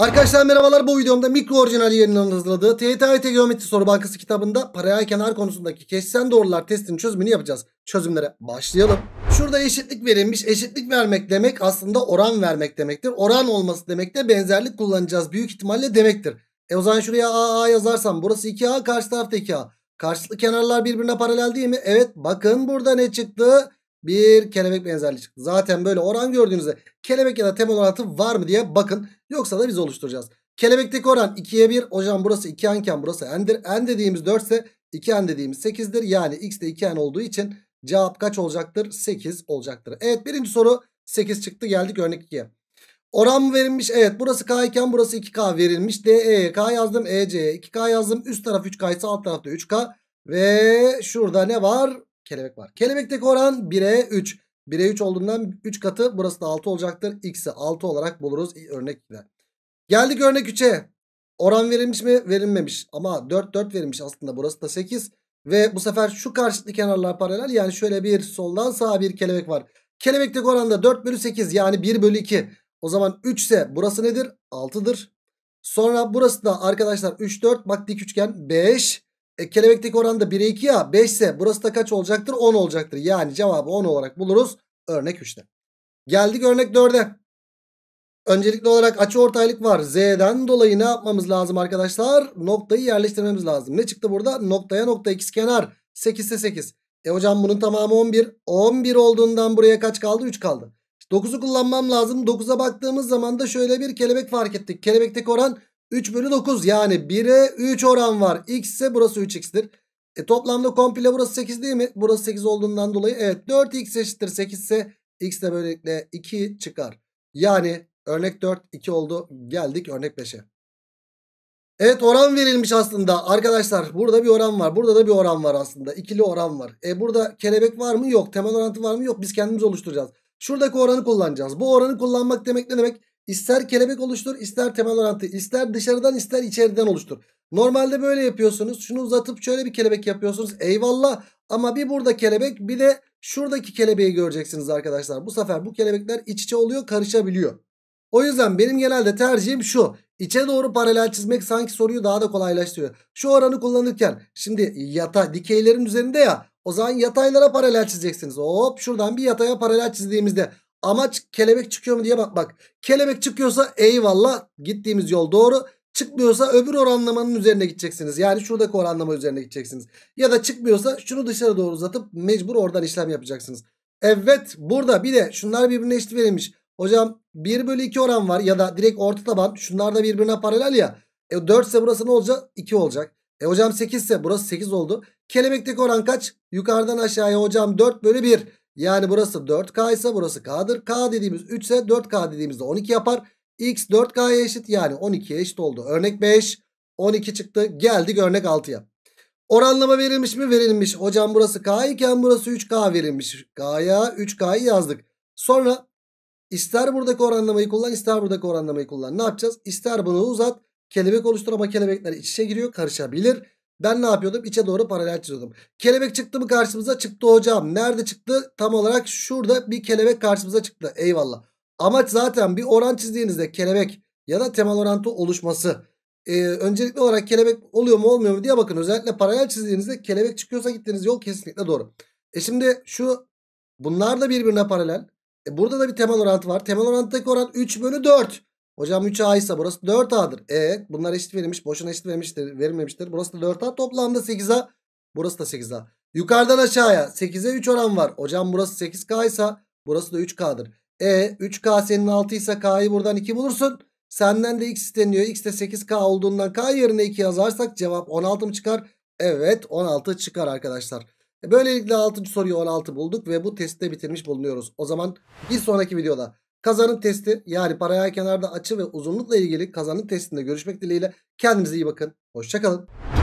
Arkadaşlar merhabalar bu videomda mikro orijinal yayınlanan hazırladığı TYT Geometri Soru Bankası kitabında paraya kenar konusundaki kesişen doğrular testinin çözümünü yapacağız. Çözümlere başlayalım. Şurada eşitlik verilmiş. Eşitlik vermek demek aslında oran vermek demektir. Oran olması demek de benzerlik kullanacağız büyük ihtimalle demektir. E o zaman şuraya AA yazarsam burası 2A karşı tarafta 2A. Karşılıklı kenarlar birbirine paralel değil mi? Evet bakın burada ne çıktı? bir kelebek benzerliği çıktı. Zaten böyle oran gördüğünüzde kelebek ya da temel orantı var mı diye bakın. Yoksa da biz oluşturacağız. Kelebekteki oran 2'ye 1. Hocam burası 2n burası n'dir. n dediğimiz 4 ise 2n dediğimiz 8'dir. Yani x de 2n olduğu için cevap kaç olacaktır? 8 olacaktır. Evet birinci soru 8 çıktı geldik örnek 2'ye. Oran verilmiş? Evet burası k iken burası 2k verilmiş. DE'ye k yazdım. EC'ye 2k yazdım. Üst taraf 3k ise alt taraf da 3k. Ve şurada ne var? kelebek var. Kelebekteki oran 1'e 3. 1'e 3 olduğundan 3 katı burası da 6 olacaktır. X'i 6 olarak buluruz örnek 2'de. Geldik örnek 3'e. Oran verilmiş mi? Verilmemiş. Ama 4 4 verilmiş aslında burası da 8. Ve bu sefer şu karşıtlı kenarlar paralel. Yani şöyle bir soldan sağa bir kelebek var. Kelebekteki da 4 bölü 8 yani 1 bölü 2. O zaman 3 ise burası nedir? 6'dır. Sonra burası da arkadaşlar 3 4 bak dik üçgen 5. E, kelebekteki oran da 1'e 2 ya 5 ise burası da kaç olacaktır? 10 olacaktır. Yani cevabı 10 olarak buluruz. Örnek 3'te. Geldik örnek 4'e. Öncelikli olarak açı ortaylık var. Z'den dolayı ne yapmamız lazım arkadaşlar? Noktayı yerleştirmemiz lazım. Ne çıktı burada? Noktaya nokta x kenar. 8 ise 8. E hocam bunun tamamı 11. 11 olduğundan buraya kaç kaldı? 3 kaldı. 9'u kullanmam lazım. 9'a baktığımız zaman da şöyle bir kelebek fark ettik. Kelebekteki oran 3 bölü 9 yani 1'e 3 oran var. X ise burası 3x'tir. E toplamda komple burası 8 değil mi? Burası 8 olduğundan dolayı evet 4x eşittir 8 ise x de böylelikle 2 çıkar. Yani örnek 4 2 oldu. Geldik örnek 5'e. Evet oran verilmiş aslında. Arkadaşlar burada bir oran var. Burada da bir oran var aslında. ikili oran var. E burada kelebek var mı? Yok. Temel orantı var mı? Yok. Biz kendimiz oluşturacağız. Şuradaki oranı kullanacağız. Bu oranı kullanmak demek ne demek? İster kelebek oluştur ister temel orantı ister dışarıdan ister içeriden oluştur. Normalde böyle yapıyorsunuz. Şunu uzatıp şöyle bir kelebek yapıyorsunuz. Eyvallah ama bir burada kelebek bir de şuradaki kelebeği göreceksiniz arkadaşlar. Bu sefer bu kelebekler iç içe oluyor karışabiliyor. O yüzden benim genelde tercihim şu. İçe doğru paralel çizmek sanki soruyu daha da kolaylaştırıyor. Şu oranı kullanırken şimdi yata dikeylerin üzerinde ya o zaman yataylara paralel çizeceksiniz. Hop şuradan bir yataya paralel çizdiğimizde Amaç kelebek çıkıyor mu diye bak bak Kelebek çıkıyorsa eyvallah gittiğimiz yol doğru. Çıkmıyorsa öbür oranlamanın üzerine gideceksiniz. Yani şuradaki oranlama üzerine gideceksiniz. Ya da çıkmıyorsa şunu dışarı doğru uzatıp mecbur oradan işlem yapacaksınız. Evet burada bir de şunlar birbirine eşit verilmiş. Hocam 1 bölü 2 oran var ya da direkt orta taban. Şunlar da birbirine paralel ya. E 4 ise burası ne olacak? 2 olacak. E hocam 8 ise burası 8 oldu. Kelebekteki oran kaç? Yukarıdan aşağıya hocam 4 bölü 1. Yani burası 4K ise burası K'dır. K dediğimiz 3 ise 4K dediğimizde 12 yapar. X 4K'ya eşit yani 12'ye eşit oldu. Örnek 5 12 çıktı. Geldik örnek 6'ya. Oranlama verilmiş mi? Verilmiş. Hocam burası K iken burası 3K verilmiş. K'ya 3K'yı yazdık. Sonra ister buradaki oranlamayı kullan ister buradaki oranlamayı kullan. Ne yapacağız? İster bunu uzat. Kelebek oluştur ama kelebekler iç içe giriyor. Karışabilir. Ben ne yapıyordum? İçe doğru paralel çiziyordum. Kelebek çıktı mı karşımıza? Çıktı hocam. Nerede çıktı? Tam olarak şurada bir kelebek karşımıza çıktı. Eyvallah. Amaç zaten bir oran çizdiğinizde kelebek ya da temel orantı oluşması. Ee, öncelikli olarak kelebek oluyor mu olmuyor mu diye bakın. Özellikle paralel çizdiğinizde kelebek çıkıyorsa gittiğiniz yol kesinlikle doğru. E şimdi şu bunlar da birbirine paralel. E burada da bir temel orantı var. Temel orantıdaki oran 3 bölü 4. Hocam 3A ise burası 4A'dır. E bunlar eşit verilmiş. Boşuna eşit verilmiştir, verilmemiştir. Burası da 4A toplamda 8A. Burası da 8A. Yukarıdan aşağıya 8'e 3 oran var. Hocam burası 8K ise burası da 3K'dır. E 3K senin 6 ise K'yı buradan 2 bulursun. Senden de x isteniyor. X de 8K olduğundan K yerine 2 yazarsak cevap 16 mı çıkar? Evet 16 çıkar arkadaşlar. E, böylelikle 6. soruyu 16 bulduk ve bu testte bitirmiş bulunuyoruz. O zaman bir sonraki videoda Kazanın testi yani paralel kenarda açı ve uzunlukla ilgili kazanın testinde görüşmek dileğiyle. Kendinize iyi bakın. Hoşçakalın.